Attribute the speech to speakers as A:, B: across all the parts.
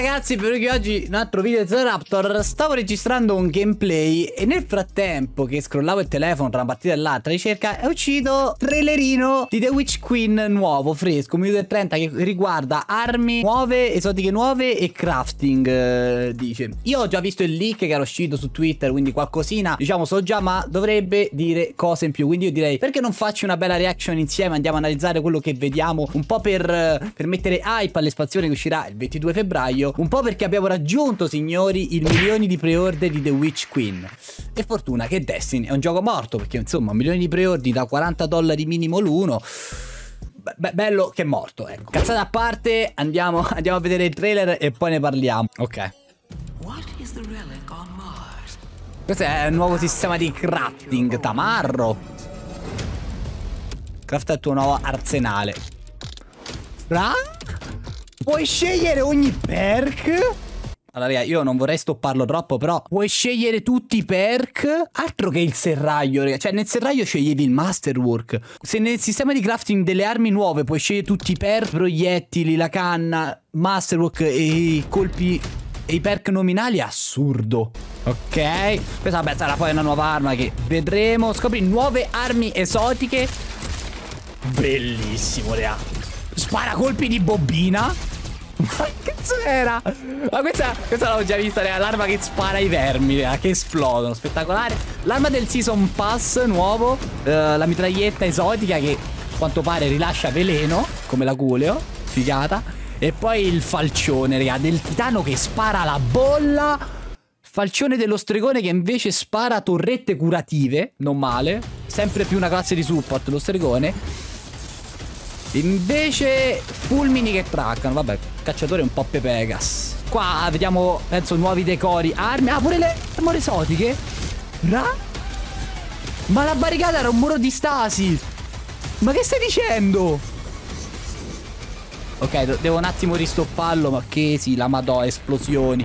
A: ragazzi, per qui oggi un altro video di The Raptor. Stavo registrando un gameplay e nel frattempo che scrollavo il telefono tra una partita e l'altra ricerca è uscito trailerino di The Witch Queen nuovo, fresco, 1 minuto e 30 che riguarda armi nuove, esotiche nuove e crafting, eh, dice. Io ho già visto il leak che era uscito su Twitter, quindi qualcosina, diciamo, so già, ma dovrebbe dire cose in più. Quindi io direi, perché non faccio una bella reaction insieme, andiamo a analizzare quello che vediamo, un po' per, eh, per mettere hype all'espansione che uscirà il 22 febbraio un po' perché abbiamo raggiunto, signori, il milione di preorder di The Witch Queen. E fortuna che Destiny è un gioco morto, perché insomma, milioni di preorder da 40 dollari minimo l'uno... Be bello che è morto, ecco. Cazzate a parte, andiamo, andiamo a vedere il trailer e poi ne parliamo. Ok. Questo è il nuovo sistema di crafting, tamarro. Crafta il tuo nuovo arsenale. Fra... Puoi scegliere ogni perk? Allora, raga, io non vorrei stopparlo troppo, però puoi scegliere tutti i perk. Altro che il serraglio, raga. Cioè, nel serraglio sceglievi il masterwork. Se nel sistema di crafting delle armi nuove puoi scegliere tutti i perk, proiettili, la canna, masterwork e i colpi e i perk nominali assurdo. Ok. Questa, vabbè, sarà poi una nuova arma che vedremo. Scopri nuove armi esotiche. Bellissimo, raga. Spara colpi di bobina che c'era? Ma questa, questa l'avevo già vista, l'arma che spara i vermi, che esplodono, spettacolare. L'arma del Season Pass nuovo, eh, la mitraglietta esotica che a quanto pare rilascia veleno, come la Culeo, figata. E poi il falcione, raga, del titano che spara la bolla. Falcione dello stregone che invece spara torrette curative, non male. Sempre più una classe di support lo stregone. Invece fulmini che traccano, vabbè, cacciatore un po' pepegas. Qua vediamo, penso, nuovi decori, armi, ah pure le armore esotiche. Ra? Ma la barricata era un muro di stasi. Ma che stai dicendo? Ok, devo un attimo ristopparlo, ma che sì, la madò, esplosioni.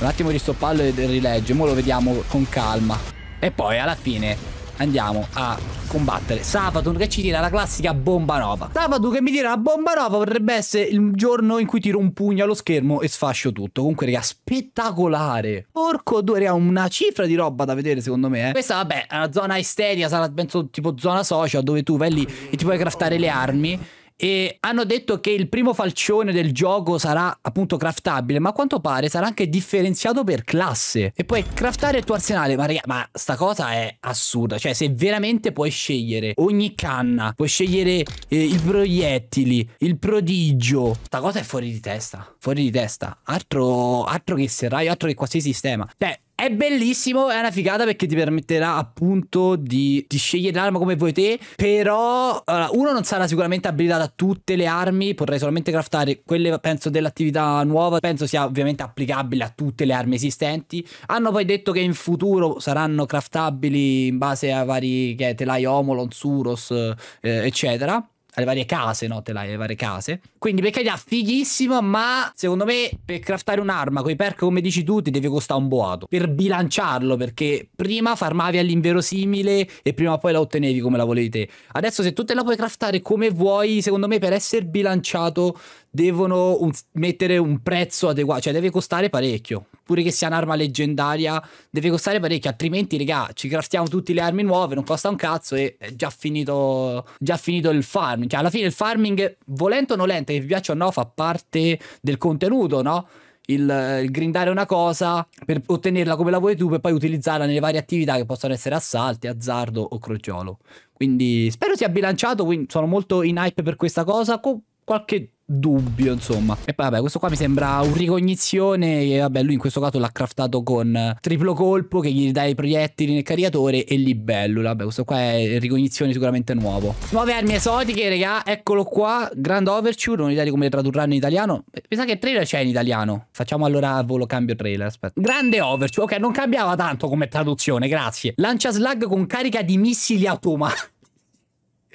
A: Un attimo ristopparlo e rileggio ora lo vediamo con calma. E poi alla fine andiamo a combattere Sabaton che ci tira la classica bomba nova. Sabaton che mi tira la bomba nova potrebbe essere il giorno in cui tiro un pugno allo schermo e sfascio tutto. Comunque, raga, spettacolare. Porco due, raga, una cifra di roba da vedere secondo me. Eh. Questa, vabbè, è una zona isteria, sarà penso tipo zona social dove tu vai lì e ti puoi craftare le armi e hanno detto che il primo falcione del gioco sarà appunto craftabile, ma a quanto pare sarà anche differenziato per classe e puoi craftare il tuo arsenale, ma raga, ma sta cosa è assurda, cioè se veramente puoi scegliere ogni canna, puoi scegliere eh, i proiettili, il prodigio, sta cosa è fuori di testa, fuori di testa, altro, altro che serraio, altro che qualsiasi sistema. Beh, è bellissimo, è una figata perché ti permetterà appunto di, di scegliere l'arma come vuoi te, però allora, uno non sarà sicuramente abilitato a tutte le armi, potrai solamente craftare quelle penso dell'attività nuova, penso sia ovviamente applicabile a tutte le armi esistenti. Hanno poi detto che in futuro saranno craftabili in base a vari che telai Omolon, Suros, eh, eccetera alle varie case, no? Te l'hai alle varie case. Quindi Beccaria fighissimo, ma secondo me per craftare un'arma con i perk come dici tu ti deve costare un boato. Per bilanciarlo, perché prima farmavi all'inverosimile e prima o poi la ottenevi come la volevi te. Adesso se tu te la puoi craftare come vuoi, secondo me per essere bilanciato devono un mettere un prezzo adeguato, cioè deve costare parecchio pure che sia un'arma leggendaria, deve costare parecchio, altrimenti, regà, ci craftiamo tutte le armi nuove, non costa un cazzo e è già finito, già finito il farming. Cioè, alla fine il farming, volente o nolente, che vi piaccia o no, fa parte del contenuto, no? Il, il, grindare una cosa per ottenerla come la vuoi tu per poi utilizzarla nelle varie attività che possono essere assalti, azzardo o crogiolo. Quindi spero sia bilanciato, sono molto in hype per questa cosa. Co qualche dubbio, insomma. E poi vabbè, questo qua mi sembra un ricognizione e vabbè, lui in questo caso l'ha craftato con eh, triplo colpo che gli dà i proiettili nel caricatore e libellula. Vabbè, questo qua è ricognizione sicuramente nuovo. Nuove armi esotiche, regà. eccolo qua, Grand Overture, non idea di come le tradurranno in italiano. Eh, mi sa che trailer c'è in italiano. Facciamo allora a volo cambio trailer, aspetta. Grande Overture, ok, non cambiava tanto come traduzione, grazie. Lancia slug con carica di missili automatici.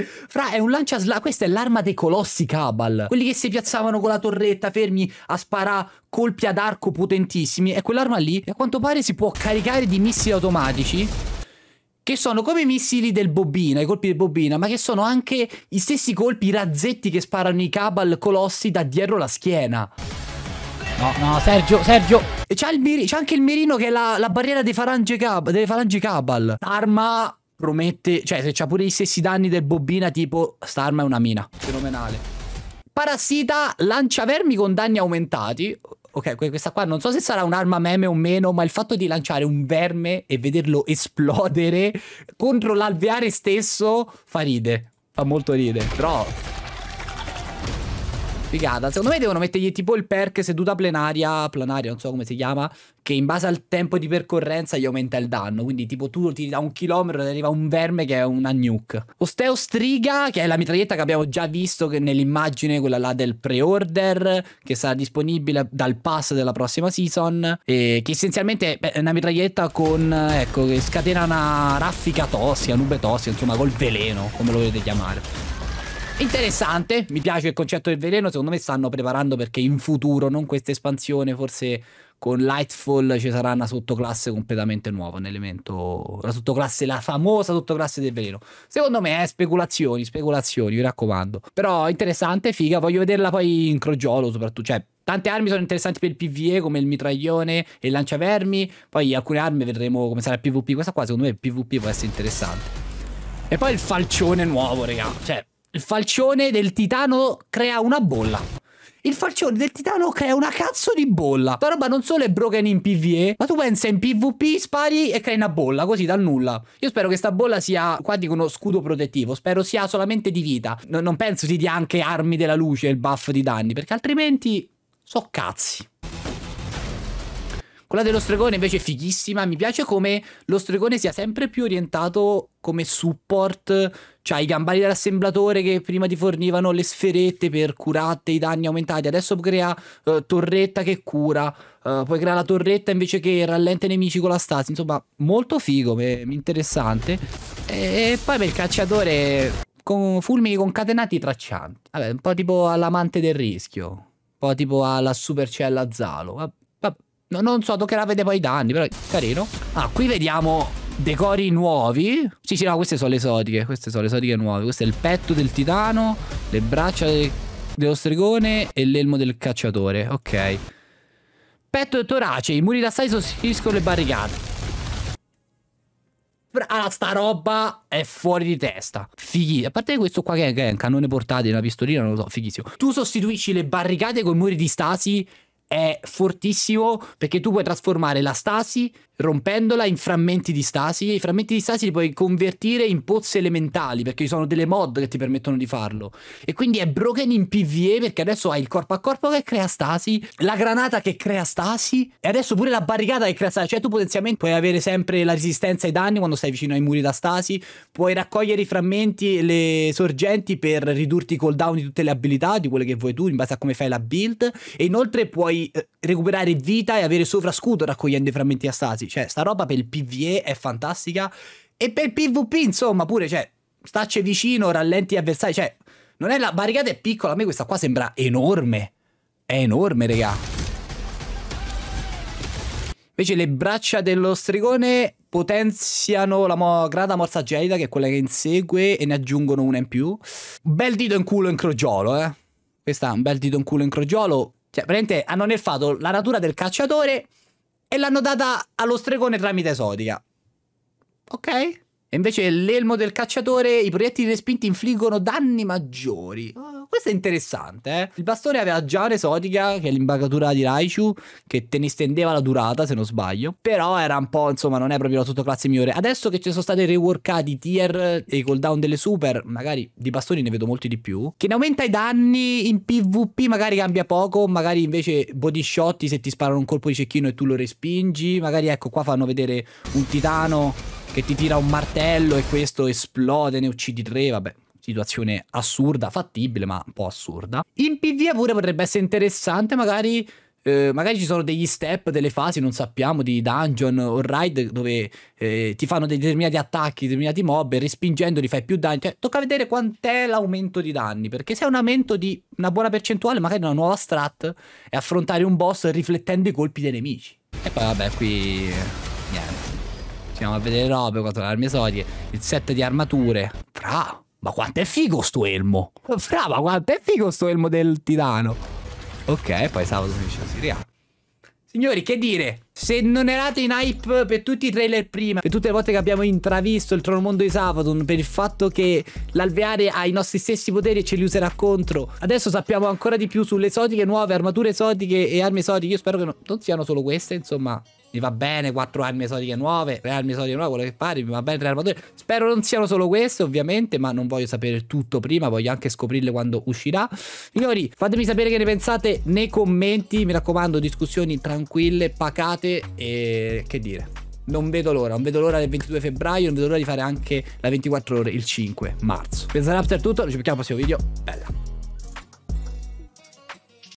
A: Fra, è un lancia sla. Questa è l'arma dei colossi Cabal. Quelli che si piazzavano con la torretta fermi a sparare colpi ad arco potentissimi. E quell'arma lì, a quanto pare, si può caricare di missili automatici. Che sono come i missili del bobina, i colpi del bobina, ma che sono anche gli stessi colpi, razzetti che sparano i Cabal colossi da dietro la schiena. No, no, Sergio, Sergio. E c'ha, anche il mirino che è la, la barriera dei falange, cab- delle falangi Cabal. Arma promette, cioè se c'ha pure gli stessi danni del bobbina tipo sta arma è una mina, fenomenale. Parassita lancia vermi con danni aumentati. Ok, questa qua non so se sarà un'arma meme o meno, ma il fatto di lanciare un verme e vederlo esplodere contro l'alveare stesso fa ride. Fa molto ride. Però Figata. Secondo me devono mettergli tipo il perk seduta plenaria, plenaria non so come si chiama, che in base al tempo di percorrenza gli aumenta il danno. Quindi tipo tu ti da un chilometro ti arriva un verme che è una nuke. Osteo Striga, che è la mitraglietta che abbiamo già visto nell'immagine, quella là del pre-order, che sarà disponibile dal pass della prossima season, e che essenzialmente è una mitraglietta con, ecco, che scatena una raffica tossica, nube tossica, insomma col veleno, come lo volete chiamare. Interessante, mi piace il concetto del veleno, secondo me stanno preparando perché in futuro, non questa espansione, forse con Lightfall ci sarà una sottoclasse completamente nuova, un elemento, la sottoclasse, la famosa sottoclasse del veleno. Secondo me è eh, speculazioni, speculazioni, mi raccomando. Però interessante, figa, voglio vederla poi in crogiolo soprattutto, cioè Tante armi sono interessanti per il PvE come il mitraglione e il lanciavermi, poi alcune armi vedremo come sarà il PvP, questa qua secondo me il PvP può essere interessante. E poi il falcione nuovo, raga, cioè il falcione del titano crea una bolla. Il falcione del titano crea una cazzo di bolla. Questa roba non solo è broken in PvE, ma tu pensa in PvP, spari e crei una bolla, così dal nulla. Io spero che sta bolla sia, qua dicono scudo protettivo, spero sia solamente di vita. No, non penso ti dia anche armi della luce il buff di danni, perché altrimenti so cazzi. Quella dello stregone invece è fighissima. Mi piace come lo stregone sia sempre più orientato come support. Cioè i gambari dell'assemblatore che prima ti fornivano le sferette per curate i danni aumentati. Adesso crea uh, torretta che cura. Uh, eh, poi crea la torretta invece che rallenta i nemici con la stasi. Insomma, molto figo, eh, interessante. E, e poi per il cacciatore con fulmini concatenati traccianti. Vabbè, un po' tipo all'amante del rischio. Un po' tipo alla supercella Zalo. Vabbè. No, non so, toccherà vedere poi i danni, però carino. Ah, qui vediamo decori nuovi. Sì, sì, no, queste sono le esotiche. Queste sono le esotiche nuove. Questo è il petto del titano, le braccia de dello stregone e l'elmo del cacciatore. Ok. Petto e torace, i muri d'assai sostituiscono le barricate. Allora, ah, sta roba è fuori di testa. Fighi. A parte questo qua che è, un cannone portatile, una pistolina, non lo so, fighissimo. Tu sostituisci le barricate con i muri di stasi è fortissimo perché tu puoi trasformare la stasi rompendola in frammenti di stasi e i frammenti di stasi li puoi convertire in pozze elementali perché ci sono delle mod che ti permettono di farlo e quindi è broken in PvE perché adesso hai il corpo a corpo che crea stasi la granata che crea stasi e adesso pure la barricata che crea stasi cioè tu potenzialmente puoi avere sempre la resistenza ai danni quando stai vicino ai muri da stasi puoi raccogliere i frammenti e le sorgenti per ridurti i cooldown di tutte le abilità di quelle che vuoi tu in base a come fai la build e inoltre puoi eh, recuperare vita e avere sovrascudo raccogliendo i frammenti a stasi tutti, cioè sta roba per il PvE è fantastica e per il PvP insomma pure, cioè stacce vicino, rallenti gli avversari, cioè non è la barricata è piccola, a me questa qua sembra enorme, è enorme raga. Invece le braccia dello stregone potenziano la mo grada morsa gelida che è quella che insegue e ne aggiungono una in più. Bel dito in culo in crogiolo, eh. Questa è un bel dito in culo in crogiolo. Cioè, praticamente hanno nerfato la natura del cacciatore e l'hanno data allo stregone tramite esotica. Ok? E invece l'elmo del cacciatore, i proiettili respinti infliggono danni maggiori. Ah. Ah, questo è interessante, eh? Il bastone aveva già un'esotica, che è l'imbagatura di Raichu, che te ne stendeva la durata, se non sbaglio. Però era un po', insomma, non è proprio la sottoclasse migliore. Adesso che ci sono state reworkati i tier e i cooldown delle super, magari di bastoni ne vedo molti di più. Che ne aumenta i danni in PvP, magari cambia poco, magari invece body shot se ti sparano un colpo di cecchino e tu lo respingi. Magari ecco qua fanno vedere un titano che ti tira un martello e questo esplode, ne uccidi tre, vabbè situazione assurda, fattibile ma un po' assurda. In PvE pure potrebbe essere interessante magari... Eh, magari ci sono degli step, delle fasi, non sappiamo, di dungeon o ride dove eh, ti fanno dei determinati attacchi, determinati mob e respingendoli fai più danni. Cioè, tocca vedere quant'è l'aumento di danni, perché se è un aumento di una buona percentuale, magari una nuova strat, è affrontare un boss riflettendo i colpi dei nemici. E poi vabbè, qui... niente continuiamo a vedere le robe, 4 armi esotiche, il set di armature. Fra, ma quanto è figo sto elmo! Fra, ma quanto è figo sto elmo del titano! Ok, poi sabato 16 Siria. Signori, che dire? Se non erate in hype per tutti i trailer prima, per tutte le volte che abbiamo intravisto il trono mondo di Sabaton, per il fatto che l'alveare ha i nostri stessi poteri e ce li userà contro, adesso sappiamo ancora di più sulle esotiche nuove, armature esotiche e armi esotiche. Io spero che non, non siano solo queste, insomma, mi va bene quattro armi esotiche nuove, tre armi esotiche nuove, quello che pare, mi va bene tre armature. Spero non siano solo queste, ovviamente, ma non voglio sapere tutto prima, voglio anche scoprirle quando uscirà. Signori, fatemi sapere che ne pensate nei commenti, mi raccomando, discussioni tranquille, pacate e che dire non vedo l'ora, non vedo l'ora del 22 febbraio, non vedo l'ora di fare anche la 24 ore il 5 marzo. Pensate per tutto, ci becchiamo al prossimo video, bella!